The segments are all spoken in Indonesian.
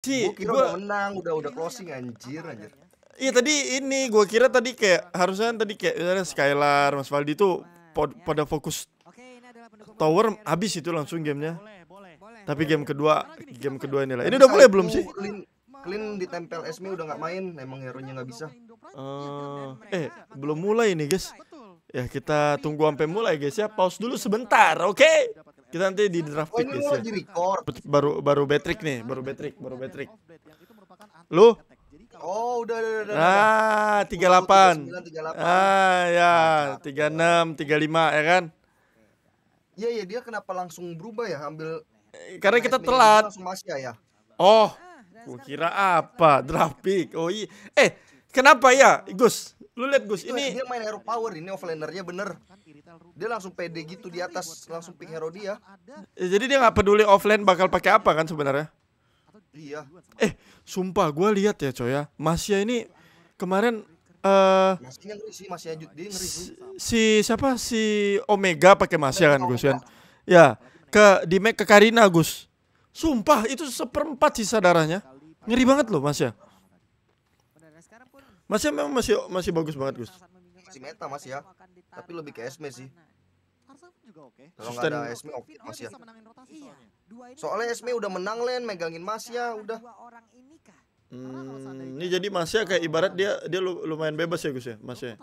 Si, gua kira gua... udah menang, udah udah closing anjir anjir. Ya. Iya tadi ini gua kira tadi kayak harusnya kan tadi kayak ada Skylar, Mas Valdi tuh nah, iya, pod, iya. pada fokus tower ya. habis itu langsung gamenya. Tapi game kedua game kedua inilah. Ini udah mulai belum sih? Clean, clean ditempel Esme udah nggak main, emang hero nya nggak bisa. Uh, eh belum mulai nih guys. Ya kita tunggu sampai mulai guys ya. Pause dulu sebentar, oke? Okay? Kita nanti di draft pick oh, ya. Baru baru betrik nih, baru betrik baru betrik Lu? Oh, udah udah udah. udah. Ah, oh, tiga delapan Ah, ya, tiga enam tiga lima ya kan? Iya, iya, dia kenapa langsung berubah ya ambil Karena kita telat. Ya, ya. Oh, ah, kira apa? Draft pick. Oh iya. Eh, kenapa ya, Gus? Lu lihat Gus, ini dia main hero power ini offlanernya bener. Dia langsung pede gitu di atas, langsung ping hero dia. Eh, jadi dia nggak peduli offline bakal pakai apa kan sebenarnya? Iya. Eh, sumpah gue lihat ya coy ya. Masya ini kemarin eh uh, si, Si siapa? Si Omega pakai Masya kan Gus kan? Ya, ke di make ke Karina Gus. Sumpah itu seperempat sisa darahnya. Ngeri banget loh ya. Masih memang masih masih bagus banget Gus. Masih meta Mas ya. Tapi lebih ke Esme sih. Kalau nggak ada Esme oke okay, Mas ya. Iya. Soalnya Esme udah menang Len, megangin Mas ya udah. Hmm, ini jadi Mas ya kayak ibarat dia dia lumayan bebas ya Gus ya, Mas ya. Eh,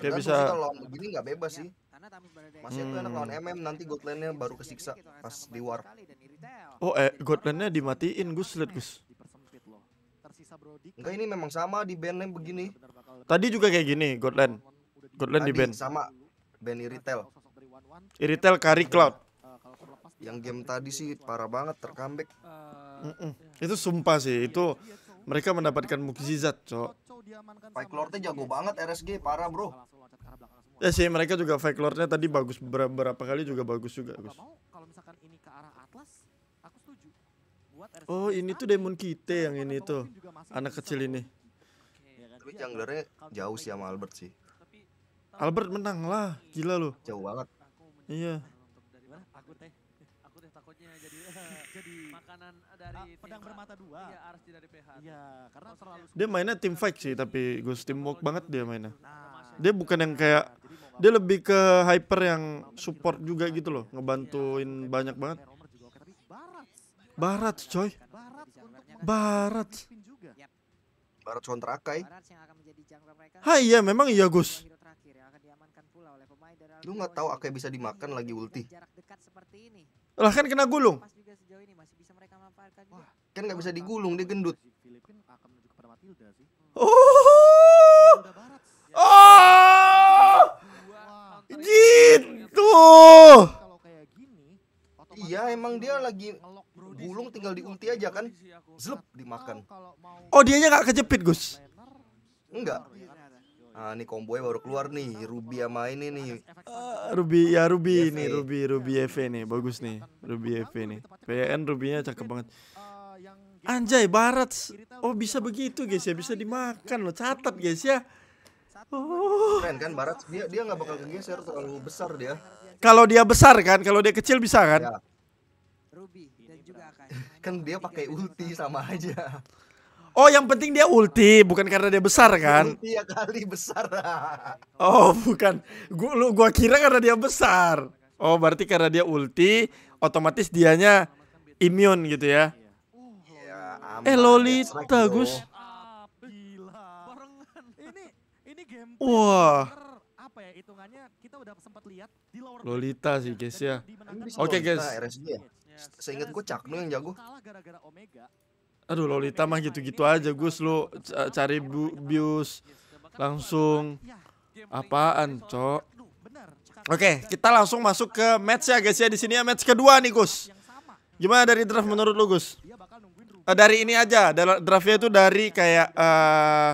kayak bisa kalau begini nggak bebas iya, sih. Masih hmm. Ya, itu enak lawan MM nanti Godlandnya baru kesiksa gitu, pas di war. Oh eh Godlandnya dimatiin Gus liat Gus. Enggak ini memang sama di band yang begini. Iya, tadi juga kayak gini, Godland. Godland di band. Sama band Iritel. Iritel Kari iya, Cloud. Eh, yang game tadi sih parah banget terkambek. Eh, mm -mm. Itu sumpah sih, itu iya, mereka mendapatkan mukjizat, Cok. Fake Lordnya jago banget RSG, parah, Bro. Ya sih, mereka juga Fake Lordnya tadi bagus beberapa kali juga bagus juga, Gus. Kalau misalkan ini ke arah Atlas, Oh ini tuh demon kita yang ini tuh anak kecil ini. Tapi junglernya jauh sih sama Albert sih. Albert menang lah, gila lu. Jauh banget. Iya. Dia mainnya tim fight sih, tapi gue teamwork banget dia mainnya. Dia bukan yang kayak dia lebih ke hyper yang support juga gitu loh, ngebantuin banyak banget. Barat, coy. Barat. Barat kontrakai. Hai, iya memang iya, Gus. Lu nggak tahu Akai bisa dimakan lagi ulti. Lah kan kena gulung. Wah, kan nggak bisa digulung, dia gendut. Oh. Oh. Gitu. Iya, emang dia lagi gulung tinggal diulti aja kan. Zlep dimakan. Oh, dia dianya gak kejepit, Gus. Enggak. Nah, ini kombonya baru keluar nih, Ruby sama ini nih. Uh, Ruby ya Ruby iya, ini, Ruby iya, Ruby EV nih, bagus nih. Ruby EV nih. PN nya cakep banget. Eh, gitu. Anjay, barat. Oh, bisa begitu, guys ya. Bisa dimakan loh. Catat, guys ya. Oh. Keren kan barat? Dia dia nggak bakal kegeser terlalu besar dia. Kalau dia besar kan, kalau dia kecil bisa kan? Ya. Ruby dan juga akan. kan dia pakai ulti sama aja. Oh, yang penting dia ulti, bukan karena dia besar kan? Ulti ya kali besar. oh, bukan. Gua lu gua kira karena dia besar. Oh, berarti karena dia ulti, otomatis dianya imun gitu ya. ya eh Lolita Gus. Ah, Wah hitungannya kita udah sempat lihat di lower Lolita sih guys ya. Oke okay, guys. RSG ya. Seingat gue Cakno yang jago. Aduh Lolita mah gitu-gitu aja Gus lu cari bu bius iya, langsung iya, apaan cok. Oke, kita langsung masuk ke match ya guys ya di sini ya match kedua nih Gus. Gimana dari draft iya. menurut lu Gus? Uh, dari ini aja, draftnya itu dari kayak uh,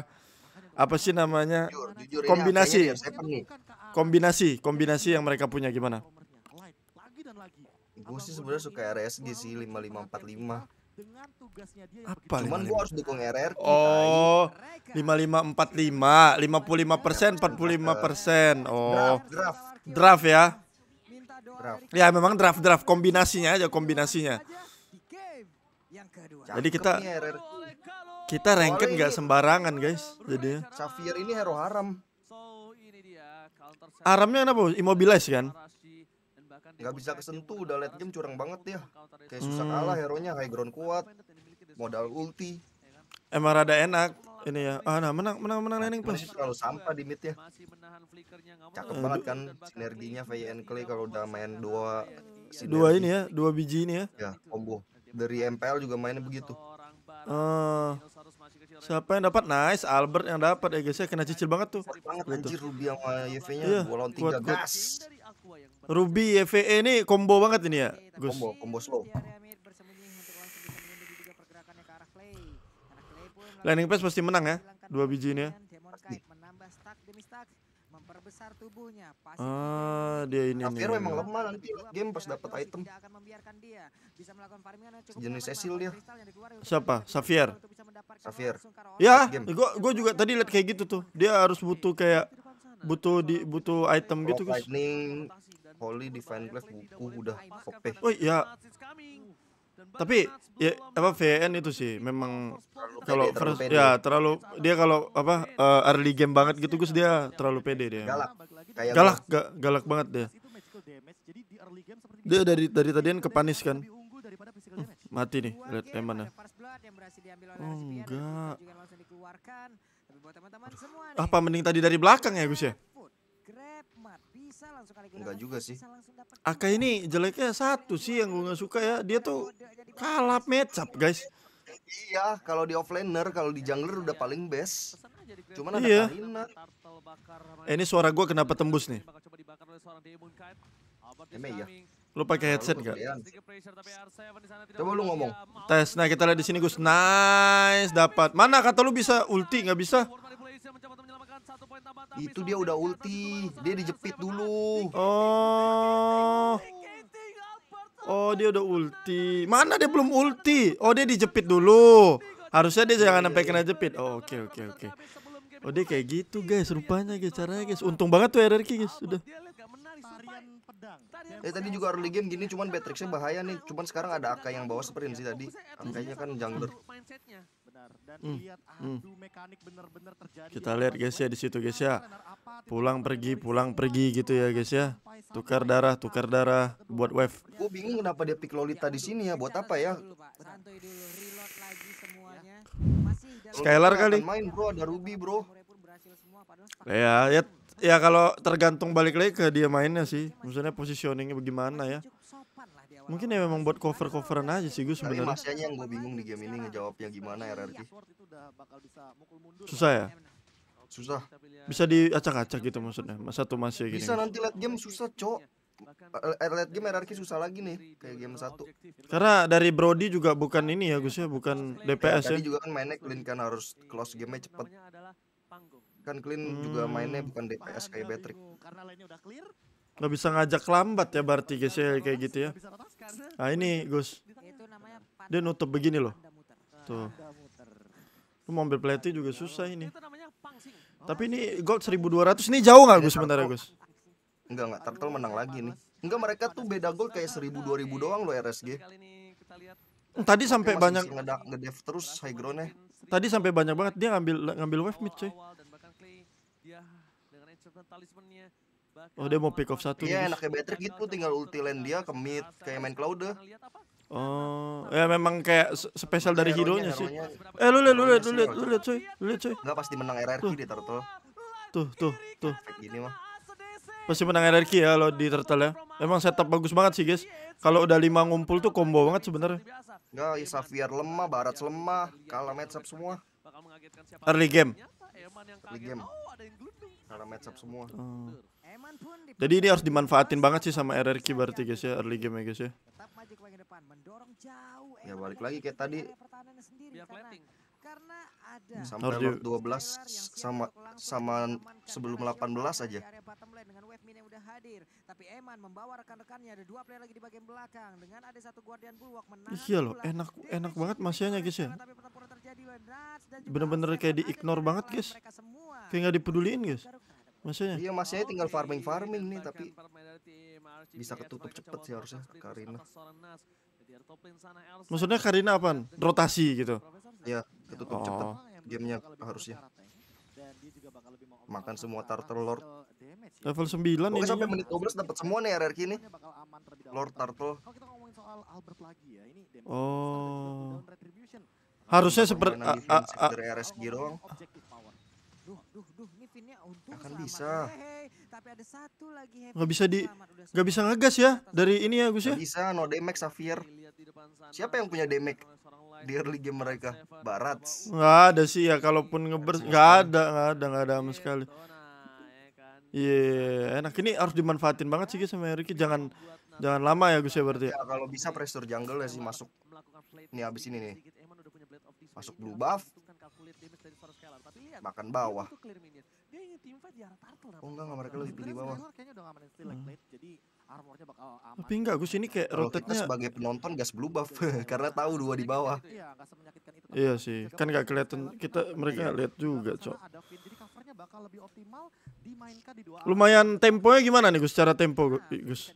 apa sih namanya kombinasi kombinasi kombinasi yang mereka punya gimana? Gue sih sebenarnya suka RSG sih 5545 apa cuman gue harus dukung RR oh lima lima empat lima lima puluh lima persen empat puluh lima persen oh draft draft ya draft. ya memang draft draft kombinasinya aja kombinasinya jadi kita kita ranked nggak sembarangan guys jadi Xavier ini hero haram Aramnya kenapa? Immobilize kan? Gak bisa kesentuh, udah late game curang banget ya. Kayak susah hmm. kalah, hero-nya high ground kuat, modal ulti. Ya kan? Emang rada enak ini ya. Ah, nah menang menang menang landing pas. Kalau sampah di mid ya. Cakep hmm. banget kan sinerginya VN Clay kalau udah main dua ya. sinergi. dua ini ya, dua biji ini ya. Ya, combo. Dari MPL juga mainnya begitu. Uh, Siapa yang dapat? Nice, Albert yang dapat. ya guys, ya kena cicil banget tuh. banget gitu. anjir Ruby sama yv nya yeah, lawan 3 gas. Ruby YVE eh, ini combo banget ini ya, Gus. Combo, combo slow. Landing pass pasti menang ya, dua biji ini ya. Pasti memperbesar tubuhnya. pasti ah, dia ini nih. Akhirnya memang lemah nanti game pas dapat item. Tidak akan membiarkan dia bisa melakukan farming yang cukup jenis Cecil dia. Siapa? Xavier. Xavier. Ya, Gue gua juga tadi lihat kayak gitu tuh. Dia harus butuh kayak butuh di butuh item gitu guys. Lightning, Holy Divine Glass buku udah OP. Oh iya tapi ya apa VN itu sih memang kalau first ya terlalu dia kalau apa uh, early game banget gitu Gus dia terlalu pede dia galak Kayak galak ga, galak banget dia dia dari dari tadian kepanis kan hmm, mati nih lihat emana ya. oh enggak apa mending tadi dari belakang ya Gus ya Enggak juga sih. Aka ini jeleknya satu sih yang gue gak suka ya. Dia tuh kalap matchup guys. Iya, kalau di offlaner, kalau di jungler udah paling best. Cuman ada iya. Karina. Eh, ini suara gue kenapa tembus nih? Emang iya. Lu pakai iya, headset enggak? Coba lu ngomong. Iya, Tes. Nah, kita lihat di sini Gus. Nice, dapat. Mana kata lu bisa ulti? Nggak bisa. Itu dia udah ulti. Dia dijepit dulu. Oh. Oh, dia udah ulti. Mana dia belum ulti? Oh, dia dijepit dulu. Harusnya dia jangan sampai kena jepit. Oh, oke oke oke. Oh, dia kayak gitu, guys. Rupanya guys caranya, guys. Untung banget tuh RRQ, guys. Udah eh tadi juga early game gini cuman Beatrixnya bahaya nih. Cuman sekarang ada AK yang bawa sprint sih tadi. Angkanya kan jungler. Benar. hmm. hmm. Kita lihat guys ya di situ guys ya. Pulang pergi, pulang pergi gitu ya guys ya. Tukar darah, tukar darah buat wave. Gue bingung kenapa dia pick Lolita di sini ya, buat apa ya? Santuy Skylar kali. Main bro, ada Ruby bro. Ya, ya Ya kalau tergantung balik lagi ke dia mainnya sih. Maksudnya positioningnya bagaimana ya. Mungkin ya memang buat cover-coveran aja sih gue sebenarnya. Tapi yang gue bingung di game ini ngejawabnya gimana ya, RRQ. Susah ya? Susah. Bisa diacak-acak gitu maksudnya. Satu masih ya gini. Bisa nanti late game susah, Cok. Eh, late game ya, RRQ susah lagi nih kayak game satu. Karena dari Brody juga bukan ini ya Gus ya, bukan DPS ya. Tadi juga kan mainnya clean kan harus close game-nya cepet kan Clean hmm. juga mainnya bukan DPS kayak Patrick Gak bisa ngajak lambat ya berarti guys ya kayak gitu ya nah ini Gus dia nutup begini loh tuh lu mau ambil plate juga susah ini oh, tapi ini gold 1200 ini jauh nggak Gus ya Gus Enggak enggak Turtle menang lagi nih Enggak mereka tuh beda gold kayak 1000 2000 doang loh RSG hmm, Tadi sampai banyak ngedev terus high groundnya Tadi sampai banyak banget dia ngambil ngambil wave mid cuy serta talismannya Oh dia mau pick off satu Iya enaknya Better gitu tinggal ulti lane dia ke mid kayak main Cloud deh Oh, ya memang kayak spesial dari iya, hero-nya sih. Eh lu liat lu liat lu iya, liat lu liat cuy, lu liat cuy. Enggak pasti menang RRQ di turtle. Tuh tuh tuh. Gini mah. Pasti menang RRQ ya lo di turtle ya. Emang setup bagus banget sih guys. Kalau udah lima ngumpul tuh combo banget sebenarnya. Enggak, Isafiar lemah, Barat lemah, kalah matchup semua. Early game. Early game. Oh, karena match up semua. Oh. Jadi ini harus dimanfaatin banget sih sama RRQ berarti guys ya early game ya guys ya. Ya, ya balik lagi kayak tadi. Sampai lot 12 sama sama sebelum 18 aja. Iya loh, enak enak banget masihnya guys ya bener-bener kayak di ignore banget guys kayak nggak dipeduliin guys Maksudnya? Iya maksudnya tinggal farming farming nih tapi bisa ketutup cepet sih harusnya Karina. Maksudnya Karina apa? Rotasi gitu? Iya ketutup oh. cepet gamenya harusnya. Makan semua Turtle Lord. Level 9 ini. sampai menit 12 dapat semua nih RRQ ini. Lord Turtle. Oh harusnya seperti dari RS girong akan bisa nggak bisa di nggak bisa ngegas ya dari ini ya Gus ya bisa no damage Xavier siapa yang punya damage di early game mereka Barat nggak ada sih ya kalaupun ngeber nggak ada nggak ada nggak ada sama sekali Iya, enak ini harus dimanfaatin banget sih guys sama Ricky. Jangan jangan lama ya Gus ya berarti. Ya. Ya, kalau bisa pressure jungle ya sih masuk. ini habis ini nih masuk blue buff makan bawah oh enggak enggak mereka lebih pilih bawah hmm. tapi enggak Gus ini kayak rotate kita sebagai penonton gas blue buff iya, karena tahu dua di bawah iya, iya sih kan nggak kelihatan kita mereka iya. lihat juga cok lumayan temponya gimana nih Gus secara tempo nah, Gus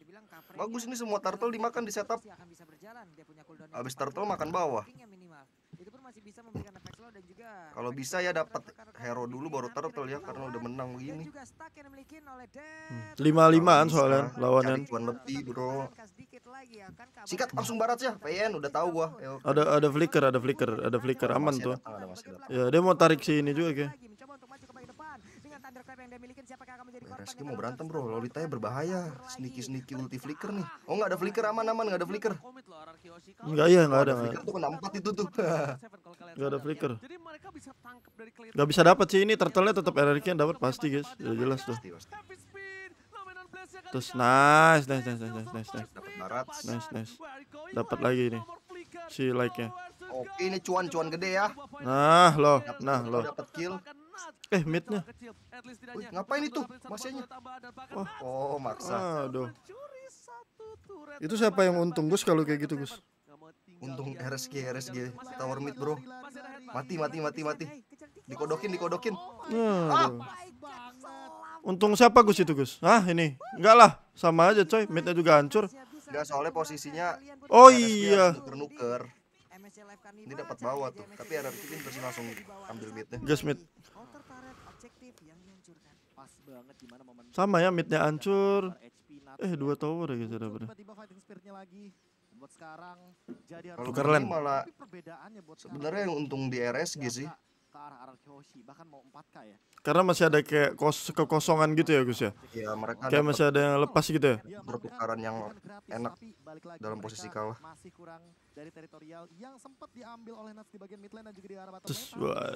bagus ini semua turtle dimakan di setup habis turtle makan bawah masih bisa memberikan efek slow dan juga kalau bisa ya dapat hero dulu baru turtle ya karena udah menang begini. Hmm, Lima limaan soalnya lawannya. Cuan iya, lebih bro. Ya, kan Sikat langsung barat ya, PN udah tahu gua. Iya, ada ada flicker, ada flicker, ada flicker aman tuh. Ya dia mau tarik si ini juga kayak thunderclap yang dia miliki siapakah Reski mau berantem bro lolita Lolita-nya berbahaya sneaky sneaky ulti flicker nih oh nggak ada flicker aman aman nggak ada flicker nggak iya, nggak ada flicker tuh kena 4 itu tuh nggak ada flicker Gak bisa dapat sih ini turtle tetap RRQ yang dapat pasti guys sudah jelas tuh terus nice nice nice nice nice nice nice nice dapat lagi nih si like nya oke ini cuan cuan gede ya nah, nah loh nah loh dapat kill Eh, midnya. ngapain itu? Masihnya. Oh, oh maksa. Aduh. Itu siapa yang untung Gus kalau kayak gitu Gus? Untung RSG, RSG. Tower mid bro. Mati, mati, mati, mati. Dikodokin, dikodokin. Aduh. ah. Untung siapa Gus itu Gus? Hah ini? Enggak lah, sama aja coy. Midnya juga hancur. Enggak soalnya posisinya. Oh iya. Nuker-nuker. Ini dapat bawa tuh, tapi RRQ ini langsung ambil midnya. Gus, mid pas banget gimana momen sama ya midnya hancur eh dua tower ya gitu dapet tiba buat sekarang jadi kalau keren malah sebenarnya yang untung di RSG sih bahkan mau 4K ya. Karena masih ada kayak kos kekosongan gitu ya Gus ya. Iya, mereka kayak masih ada yang lepas gitu ya. Pertukaran yang enak dalam posisi kalah. Masih kurang dari teritorial yang sempat diambil oleh Nats di bagian mid lane dan juga di arah bottom. Terus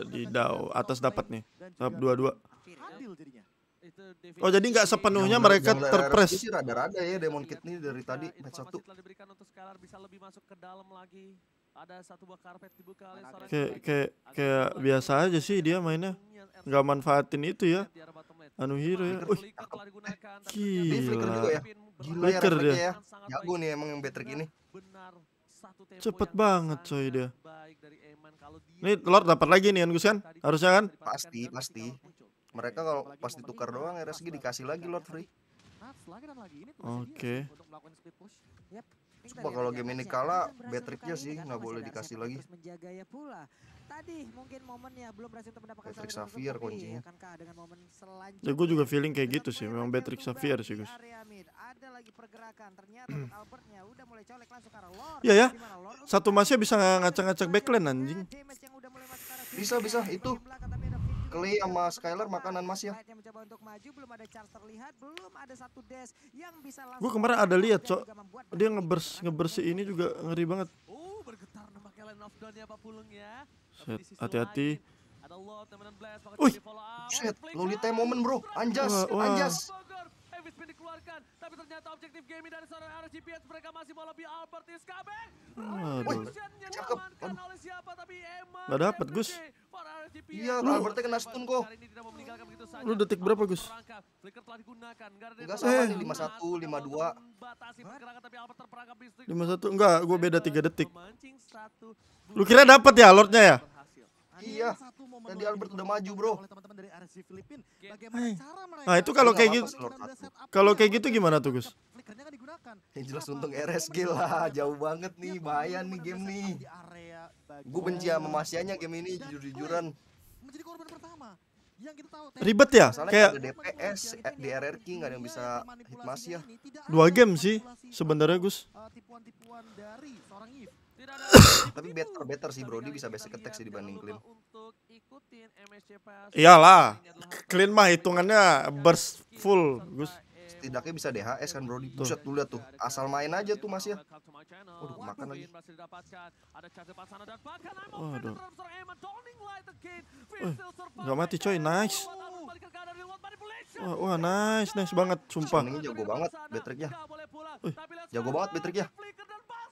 di Dao atas dapat nih. Tahap dua-dua. Adil jadinya. Oh jadi nggak sepenuhnya yang mereka yang terpres. Sih rada-rada ya Demon iya, Kid ini dari iya, tadi match satu. kayak kayak kayak biasa aja sih dia mainnya. Nggak manfaatin itu ya. Anu hero ya. Wih. Gila. Ya? Ya Flicker dia. Ya. Jago nih emang yang better gini. Cepet banget coy dia. Nih Lord dapat lagi nih Angusian. Harusnya kan? Pasti, pasti. Mereka kalau pas ditukar doang RSG dikasih lagi Lord Free. Oke. Okay. Coba kalau game ini kalah, betriknya sih nggak boleh dikasih lagi. Menjaganya pula. Tadi mungkin momennya belum berhasil mendapatkan Patrick Xavier kuncinya. Ya gue juga feeling kayak gitu sih, memang Patrick Xavier sih guys. Iya ya, satu masih bisa ngacak-ngacak backline anjing. Bisa bisa itu. Kelly sama Skyler makanan Mas ya. Gue kemarin ada lihat cok, dia ngebers ngebersih ini juga ngeri banget. Uh, ya. Set, hati-hati. Wih, -hati. Set, lolita moment bro, anjas, anjas heavy spin dikeluarkan. Tapi ternyata objektif gaming dari seorang RGPS mereka masih mau lebih Albert is coming. Aduh, cakep. oleh siapa tapi Emma. Gak dapet Gus. Iya, Albertnya kena stun kok. Lu detik berapa Gus? Enggak sama nih, 51, 52. 51, enggak, gue beda 3 detik. Lu kira dapat ya Lordnya ya? Iya. Dan di Albert udah maju, Bro. Nah, itu kalau kayak gitu kalau kayak gitu gimana tuh, Gus? Yang jelas untung RSG lah, jauh banget nih, bahaya nih game nih. Gue benci sama Masianya game ini jujur-jujuran. ribet ya kayak DPS eh, di RRQ nggak ada yang bisa hit Masia. ya dua game sih sebenarnya Gus eh, tapi better better sih Brody bisa basic attack sih dibanding Clean. Iyalah, Clean mah hitungannya burst full, Gus. Setidaknya bisa DHS kan Brody. Buset dulu lihat tuh, asal main aja tuh Mas ya. Waduh, makan lagi. Waduh. Eh, gak mati coy, nice. Wah, wah nice, nice banget, sumpah. Ini jago banget, Betriknya. Eh. Jago banget Betriknya.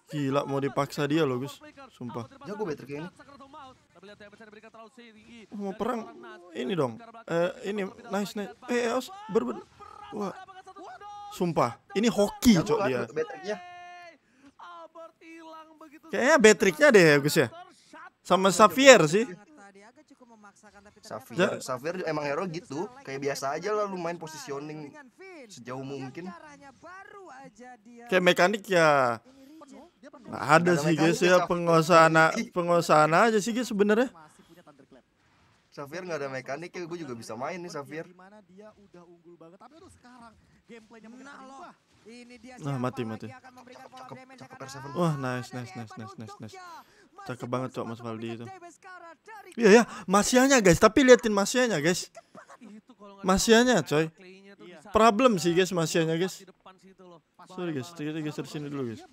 Gila mau dipaksa dia loh Gus Sumpah Jago better kayaknya Mau perang Ini dong eh, Ini nice nice Eh Eos berber Wah Sumpah Ini hoki cok kan dia Kayaknya Betriknya deh Gus ya Sama Xavier sih Xavier, ja. Xavier emang hero gitu, kayak biasa aja lah lu main positioning sejauh mungkin. Kayak mekanik ya Nggak ada sih guys ya penguasaan penguasaan aja sih guys sebenarnya. Safir nggak ada mekanik ya, gue juga bisa main nih Safir. Nah, nah mati mati. Wah nice nice nice nice nice nice. Cakep banget cok Mas Valdi itu. Iya ya, masihnya guys, tapi liatin masihnya guys. Masihnya coy. Problem sih guys masihnya guys. Sorry guys, kita geser sini dulu guys. Iya,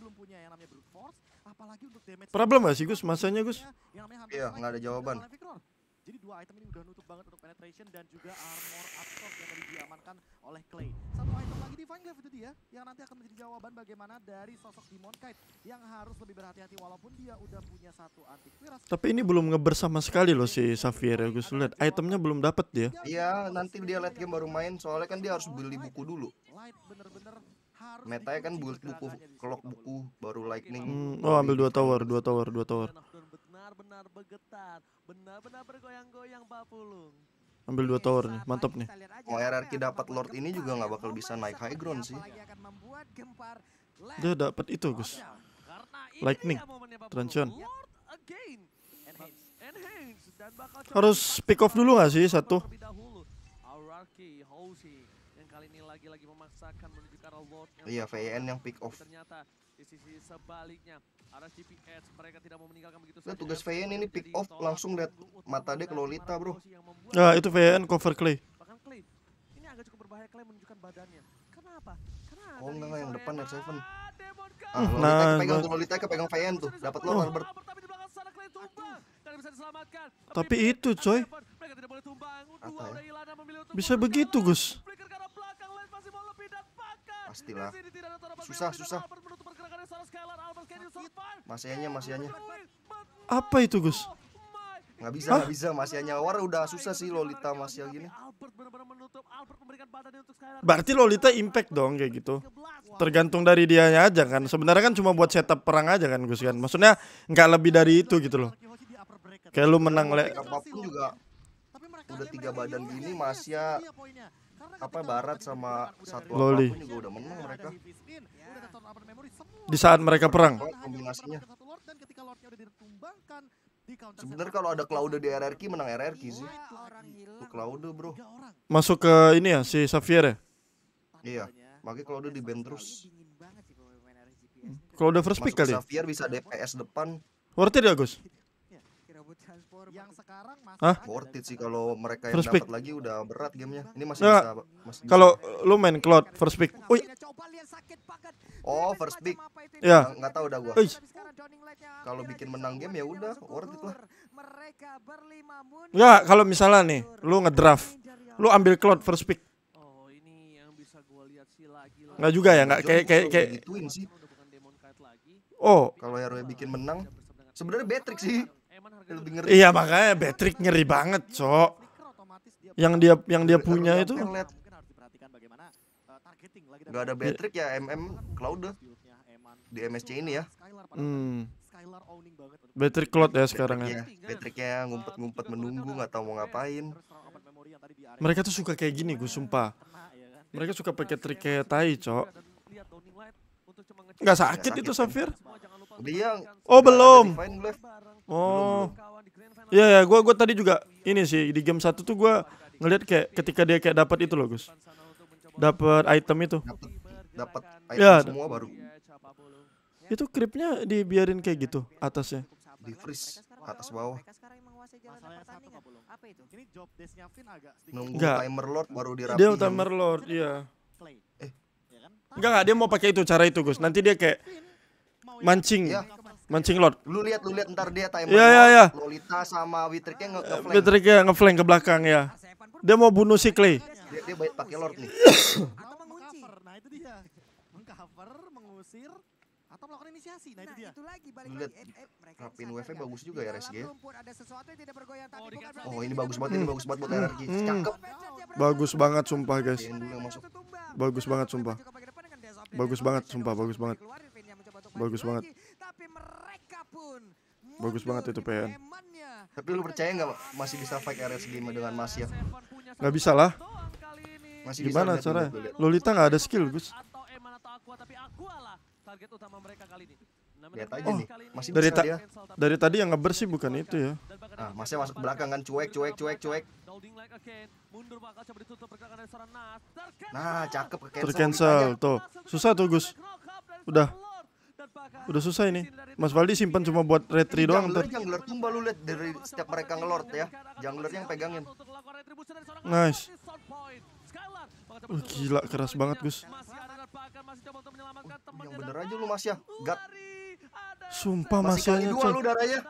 Problem gak sih Gus masanya Gus? Iya nggak ada jawaban. Jadi dua item ini udah nutup banget untuk penetration dan juga armor absorb yang tadi diamankan oleh Clay. Satu item lagi Divine Glaive itu dia yang nanti akan menjadi jawaban bagaimana dari sosok Demon Kite yang harus lebih berhati-hati walaupun dia udah punya satu anti virus. Tapi ini belum ngeber sama sekali loh si Xavier ya Gus lihat itemnya belum dapat dia. Iya nanti dia late game baru main soalnya kan dia harus beli buku dulu. Light bener-bener metanya kan build buku kelok buku baru lightning hmm, oh ambil dua tower dua tower dua tower ambil dua tower nih mantap nih oh RRQ dapat lord ini juga nggak ya. bakal bisa naik high ground sih dia dapat itu Gus lightning transition harus pick off dulu nggak sih satu kali ini lagi-lagi memaksakan menuju ke arah Iya, VN yang pick off. Ternyata di sisi sebaliknya ada GPS mereka tidak mau meninggalkan begitu saja. tugas VN ini pick off langsung lihat mata dia ke Lolita, Bro. Nah, itu VN cover Clay. Bahkan Clay ini agak cukup berbahaya Clay menunjukkan badannya. Kenapa? Kenapa? Oh enggak yang depan net seven. Ah, ah nah, nah, pegang tuh Lolita ke pegang Fayen tuh, dapat lo Albert. Tapi itu coy. Ya? Bisa begitu Gus. Pastilah. Susah susah. Masihnya, masihnya. Apa itu Gus? Oh, Nggak bisa, nggak bisa. Masih nyawar udah susah sih Lolita masih gini. Berarti Lolita impact dong kayak gitu. Tergantung dari dianya aja kan. Sebenarnya kan cuma buat setup perang aja kan Gus kan. Maksudnya nggak lebih dari itu gitu loh. Kayak lu menang oleh Apapun juga udah tiga badan gini ya apa Barat sama satu Loli. juga udah menang mereka. Di saat mereka perang. Kombinasinya. Sebenernya kalau ada Claude di RRQ menang RRQ sih. Tuh Claude bro. Masuk ke ini ya si Xavier ya? Iya. Makanya Claude di band terus. Claude first pick kali. Ya? Xavier bisa DPS depan. Worth it ya Gus? Yang sekarang masih Hah? worth it sih kalau mereka yang first dapat pick. lagi udah berat gamenya. Ini masih nah, bisa masih Kalau lu main Cloud first pick. Uy. Oh, first pick. Ya. Yeah. Enggak tahu dah gua. Uy. Kalau bikin menang game ya udah worth it lah. Ya, kalau misalnya nih lu ngedraft, lu ambil Cloud first pick. Enggak oh, juga ya, enggak kayak kayak kayak Oh, kalau Herwe bikin menang sebenarnya Beatrix sih. Iya makanya Patrick nyeri banget, cok. Yang dia yang dia punya itu. Eh, Gak ada Patrick ya MM Cloud di MSC ini ya. Hmm. Patrick Cloud ya sekarang ya. Iya, Patricknya ngumpet-ngumpet menunggu nggak tahu mau ngapain. Mereka tuh suka kayak gini, gue sumpah. Iya kan? Mereka suka pakai trik kayak tai, cok. Gak sakit, sakit itu Safir? Dia oh belum. Oh. Iya ya, gua gua tadi juga ini sih di game satu tuh gua ngelihat kayak ketika dia kayak dapat itu loh, Gus. Dapat item itu. Dapat item ya, semua baru. Itu kripnya dibiarin kayak gitu atasnya. Di freeze atas bawah. Nunggu Nggak. timer lord baru Dia timer lord, iya. Eh. Enggak enggak, dia mau pakai itu cara itu, Gus. Nanti dia kayak mancing. Ya Mancing lot. Lu lihat, lu lihat ntar dia timer. ya ya iya. Lolita sama Witriknya nge ngeflank. Witriknya ngeflank ke belakang ya. Dia mau bunuh si Clay. Dia, dia baik pakai lord nih. atau mengunci. Nah, itu dia. Mengcover, mengusir atau melakukan inisiasi. Nah, itu nah, dia. itu lagi balik Lihat. Eh, eh, mereka Rapin WF bagus juga ya RSG. Ya? Oh, oh, ini bagus banget, ini bagus banget buat RRG. Hmm. Hmm. Cakep. Bagus banget sumpah, guys. Bagus banget sumpah. Bagus banget sumpah, bagus banget. Bagus banget tapi mereka pun Bagus banget itu PN. Tapi lu percaya nggak masih bisa fight area segini dengan Mas ya? Nggak bisa lah. Masih Gimana bisa caranya? Lolita nggak ada skill, Gus. Lihat aja oh, nih. Masih dari ta ya. dari tadi yang ngebersih bukan itu ya. Nah, masih masuk belakang kan cuek cuek cuek cuek. Nah, cakep ke cancel. Tercancel tuh. Susah tuh, Gus. Udah. Udah susah ini. Mas Valdi simpan cuma buat retri doang. Jungler, jungler tumbal lu lihat dari setiap mereka ngelord ya. Jungler yang pegangin. Nice. Uh, gila keras banget Gus. Oh, yang bener aja lu Mas ya. Gat. Sumpah Mas ya. Masih dua lu darahnya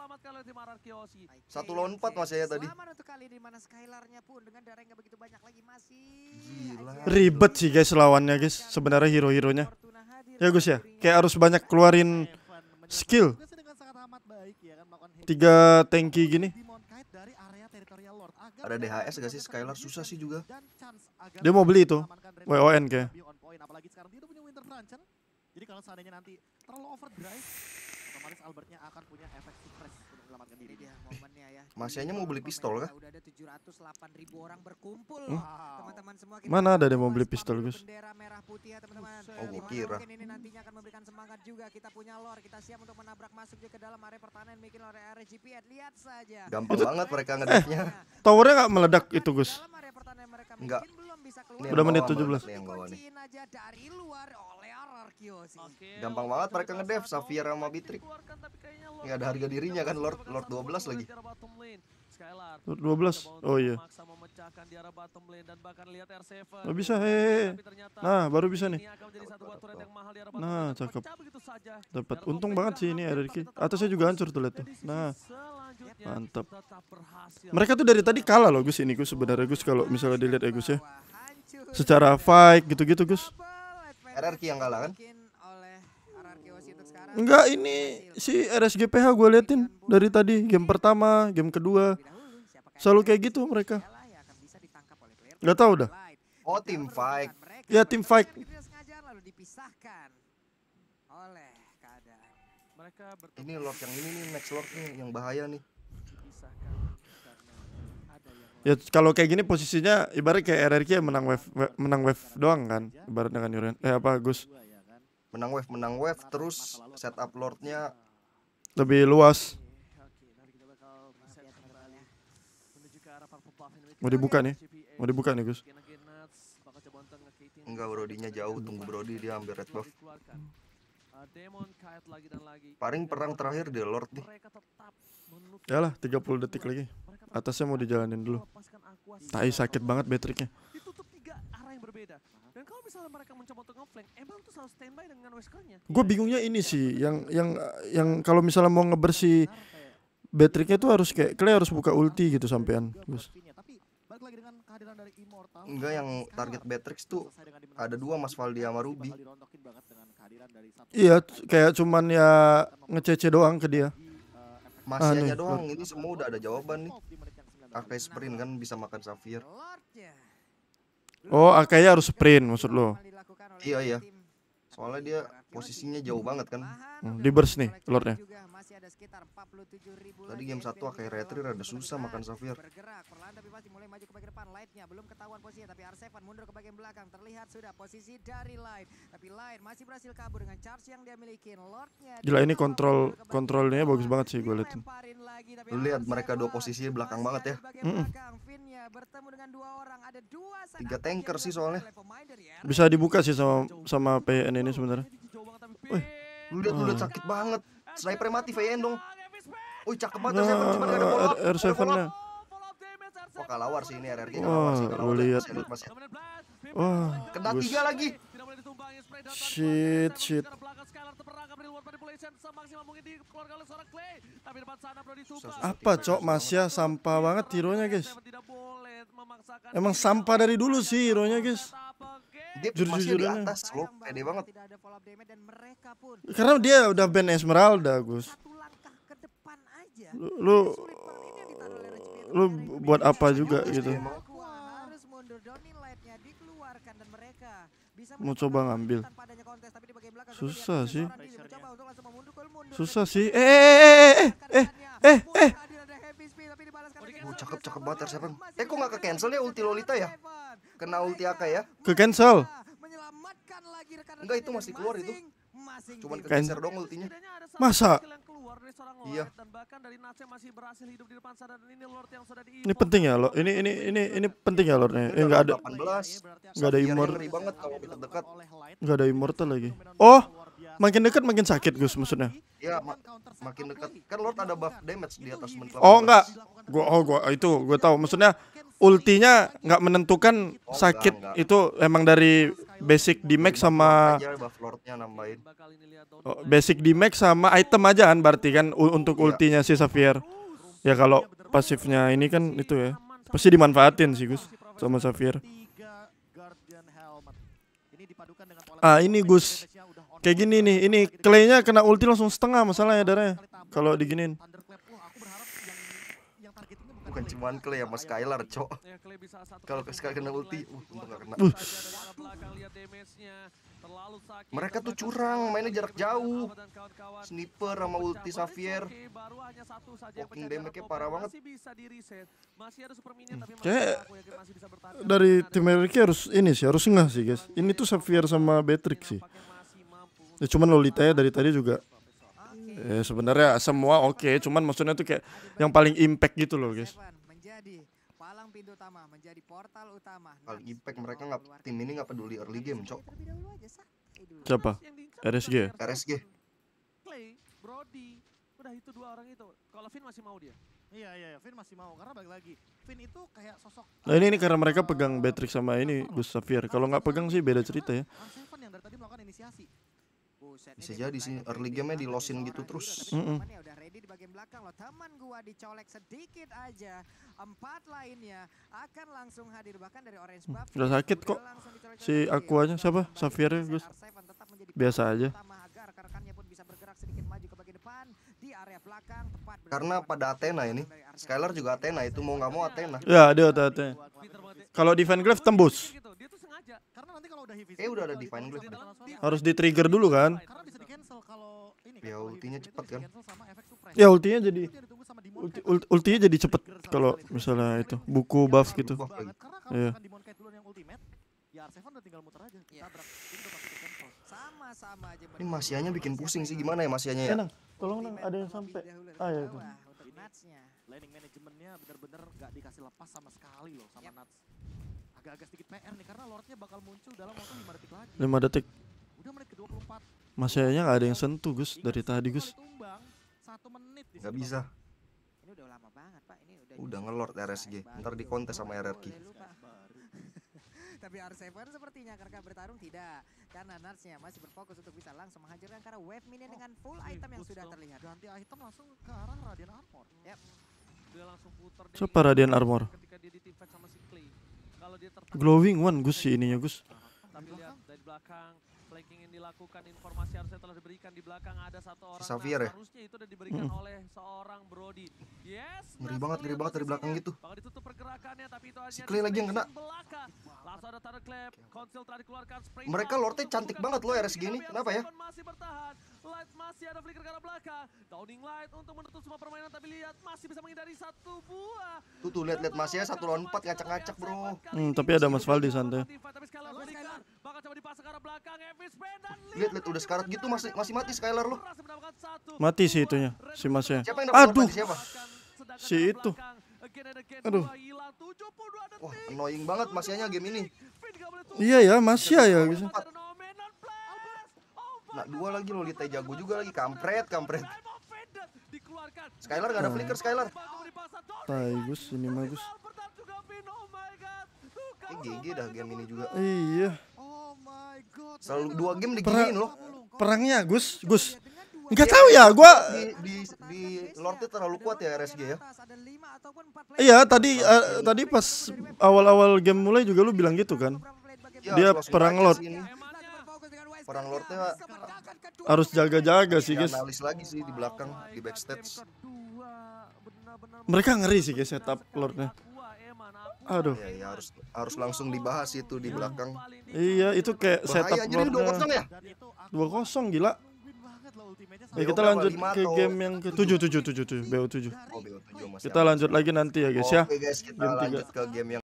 diselamatkan oleh tim Ararkiyoshi. Satu lawan empat Mas ya tadi. Selamat untuk kali di mana Skylarnya pun dengan darah yang begitu banyak lagi masih. Gila. Ribet sih guys lawannya guys. Sebenarnya hero-heronya. Ya Gus ya, kayak harus banyak keluarin iya, skill. Ya kan, Tiga tanki gini. Ada DHS gak sih Skylar susah sih juga. Dia mau beli itu. WON kayak. Apalagi sekarang dia punya Winter Jadi kalau seandainya nanti terlalu overdrive otomatis Albertnya akan punya efek supres untuk menyelamatkan diri. dia momennya ya. Masihnya mau beli pistol kah? Udah ada 708 ribu orang berkumpul. Hmm? Mana ada yang mau beli pistol, Gus? Ya, oh, gue kira. Ini nantinya akan memberikan semangat juga. Kita punya lor, kita siap untuk menabrak masuk ke dalam area pertahanan bikin lor area GPN. Eh, lihat saja. Gampang banget mereka ngedeknya. Eh, towernya nggak meledak itu, Gus? Enggak. Udah menit 17. Yang bawah nih. Gampang banget mereka ngedev Safira sama Bitrik. Nggak ada harga dirinya kan Lord Lord 12 lagi. 12. Oh iya. Maksa bisa, Nah, baru bisa nih. Nah, cakep. Dapat. Untung banget sih ini ada dikit. Atasnya juga hancur tuh lihat tuh. Nah. Mantap. Mereka tuh dari tadi kalah loh Gus ini Gus sebenarnya Gus kalau misalnya dilihat ya Gus ya. Secara fight gitu-gitu Gus. RRQ yang kalah kan? Enggak ini si RSGPH gue liatin dari tadi game pertama game kedua Selalu kayak gitu mereka. Gak tau dah. Oh tim fight. Ya tim fight. Ini lock yang ini nih next lock nih yang bahaya nih. Ya kalau kayak gini posisinya ibarat kayak RRQ menang wave, wave menang wave doang kan ibarat dengan Yuren. Eh apa Gus? Menang wave, menang wave terus setup lordnya lebih luas. Mau dibuka nih. Mau dibuka nih, Gus. Enggak, Brodinya jauh. Tunggu Brody dia ambil red buff. Paling perang terakhir di Lord nih. Yalah, 30 detik lagi. Atasnya mau dijalanin dulu. Tai sakit banget betriknya. Ditutup tiga arah yang berbeda. Dan kalau misalnya mereka mencoba untuk ngeflank, Emang tuh selalu standby dengan Wesker-nya. Gue bingungnya ini sih, yang yang yang kalau misalnya mau ngebersih betriknya tuh harus kayak kalian harus buka ulti gitu sampean. Gus tertarik lagi dengan kehadiran dari Immortal. Enggak yang target Matrix tuh ada dua Mas Valdi sama Ruby. Iya, kayak cuman ya ngecece doang ke dia. Eh, masih aja anu, doang, ini semua udah ada jawaban nih. Akai sprint kan bisa makan Safir. Oh, Akai harus sprint maksud lo? Iya, iya. Soalnya dia posisinya jauh banget kan. Hmm, di burst nih, Lordnya masih ada sekitar 47 ribu Tadi game satu akhir retri rada susah makan Safir. Bergerak perlahan tapi pasti mulai maju ke bagian depan. Lightnya belum ketahuan posisinya tapi R7 mundur ke bagian belakang. Terlihat sudah posisi dari Light. Tapi Light masih berhasil kabur dengan charge yang dia miliki. Lordnya. Gila ini kontrol kontrolnya bagus banget sih gue lihat. Lihat mereka dua posisi belakang banget ya. ada dua Tiga tanker sih soalnya. Bisa dibuka sih sama sama PN ini sebenarnya. Wih, lihat lu udah sakit banget. Sniper mati VN dong. Wih cakep banget nah, cuman gak ada follow up. R7 nya. Wah kalawar sih ini RRG kalawar sih. Kalawar Wah. Kena tiga lagi. Shit, shit. Apa cok Masya sampah banget hero-nya guys. Emang sampah dari dulu sih hero-nya guys. Dia jujur masih di atas lo, pede banget. Karena dia udah ban Esmeralda, Gus. Lu, lu buat apa juga gitu. Harus mundur Doni dikeluarkan dan mereka mau coba ngambil susah sih susah sih eh eh eh eh eh eh, eh, eh, eh oh, oh, cakep cakep banget siapa Eh kok nggak ke cancel ya ulti Lolita ya? Kena ulti Aka ya? Ke cancel. Enggak itu masih keluar itu. Cuman ke cancel dong ultinya. Masa? seorang iya. dan bahkan dari Nace masih berhasil hidup di depan sana dan ini Lord yang sudah di Ini penting ya Lord. Ini ini ini ini penting ya Lord. Ya. Ini enggak ada 18. Enggak iya, ada iya, immortal. banget kalau kita dekat. Enggak ada immortal lagi. Oh, makin dekat makin sakit Gus maksudnya. Iya, ma makin dekat. Kan Lord ada buff damage di atas menit Oh, enggak. Gua oh gua itu gua tahu maksudnya ultinya nggak menentukan oh, sakit enggak, enggak. itu emang dari basic di max sama oh, basic di max sama item aja kan berarti kan untuk iya. ultinya si Xavier. Ya kalau pasifnya ini kan itu ya. Pasti dimanfaatin sih Gus sama Xavier. Ah ini Gus Kayak gini nih Ini claynya kena ulti langsung setengah masalahnya darahnya Kalau diginin bukan cuman Clay sama Skylar, Cok. Ya, Kalau Skylar kena ulti, uh, untuk gak kena. Uh. Mereka tuh curang, mainnya jarak jauh. Sniper sama ulti Xavier. Walking damage-nya parah banget. Hmm, Kayak eh, dari tim Eric harus ini sih, harus ngah sih guys. Ini tuh Xavier sama Betrix sih. Ya cuman Lolita ya dari tadi juga Eh, sebenarnya semua oke, okay, cuman maksudnya tuh kayak yang paling impact gitu loh, guys. Palang pintu utama menjadi portal utama. Paling impact mereka nggak tim ini nggak peduli early game, cok. Siapa? RSG. RSG. Clay, Brody, udah itu dua orang itu. Kalau Finn masih mau dia. Iya iya, Finn iya. masih mau karena balik lagi. Finn itu kayak sosok. Nah ini ini karena mereka ah, pegang Beatrix sama ini Gus Safir. Kalau nggak pegang sih beda cerita kan ya. Yang dari tadi melakukan inisiasi bisa jadi sih early game-nya di losin gitu, gitu terus. Mm -mm. udah ready di bagian belakang loh. Teman gua dicolek sedikit aja. Empat lainnya akan langsung hadir bahkan dari Orange mm, Buff. Udah sakit kok. Si Aquanya siapa? Safir Gus. Biasa aja. Karena pada Athena ini, Skylar juga Athena itu mau nggak mau Athena. Ya, dia Athena. Kalau di Fangrave tembus. Karena nanti kalau udah heavy Eh udah ada divine glyph. Harus di-trigger dulu kan? kan ya ultinya cepet kan. Ya ultinya jadi ulti, ultinya jadi cepet kalau misalnya itu buku buff gitu. Iya. Ya iya. Ini udah bikin pusing sih gimana ya masianya ya? Nang, tolong nang ada yang sampai. Ah ya itu. Landing manajemennya benar-benar gak dikasih lepas sama sekali loh sama Nats Agak-agak sedikit PR nih karena Lordnya bakal muncul dalam waktu 5 detik lagi. 5 detik. Udah menit ke-24. Masayanya enggak ada yang sentuh Gus dari tadi Gus. Satu menit di Nggak bisa. Ini udah lama banget Pak. Ini udah udah ngelord RSG. Ntar dikontes sama RRQ. Tapi R7 sepertinya karena bertarung tidak Karena Narsnya masih berfokus untuk bisa langsung menghancurkan Karena wave minion oh, dengan full item yang sudah terlihat Ganti item langsung ke arah Radiant Armor yep. Dia langsung putar. Coba Radiant Armor? Ketika dia di sama si Clay glowing one Gus si ininya Gus. Tapi lihat dari belakang Flanking yang dilakukan, informasi harusnya telah diberikan di belakang ada satu orang. Xavier nah, ya? Harusnya itu sudah diberikan -hmm. oleh seorang Brody. Yes, ngeri banget, ngeri banget dari belakang gitu. Bakal ditutup pergerakannya tapi itu hanya si Clay lagi yang kena. Langsung ada tarik clap, konsil telah dikeluarkan spray. Mereka lordnya cantik banget loh RS gini, kenapa ya? Masih bertahan, Light masih ada flicker ke arah belakang. Downing Light untuk menutup semua permainan tapi lihat masih bisa menghindari satu buah. Tuh tuh lihat lihat masih ya satu lawan empat ngacak-ngacak bro. Hmm, tapi ada Mas Valdi santai. Bakal coba dipasang ke arah belakang Lihat lihat udah sekarat gitu masih masih mati Skyler lu. Mati sih itunya, si Masnya. Siapa yang Aduh. Mati, siapa? Si itu. Aduh. Wah, annoying banget Masnya ya, game ini. Iya ya, Masnya ya bisa. Ya, gitu. Nah, dua lagi lo lihat jago juga lagi kampret, kampret. Skyler gak ada flicker Skyler bagus ini bagus ini eh, GG dah game ini juga. Iya. Selalu dua game diginiin loh. Perangnya Gus, Gus. Enggak tahu ya, gua di di, di terlalu kuat ya RSG ya. Iya, tadi uh, tadi pas awal-awal game mulai juga lu bilang gitu kan. Ya, Dia perang Lord. Ini. Perang Lordnya harus jaga-jaga sih, guys. Analis lagi sih di belakang di backstage. Mereka ngeri sih guys setup Lordnya. Aduh. Ya, ya harus harus langsung dibahas itu di belakang. Iya, itu kayak Bahaya, setup jadi 2-0 ya? 2-0 gila. Ya, kita lanjut ke game yang ke 7 7 7 7 BO7. Kita lanjut lagi nanti ya guys ya. Oke guys, kita lanjut ke game yang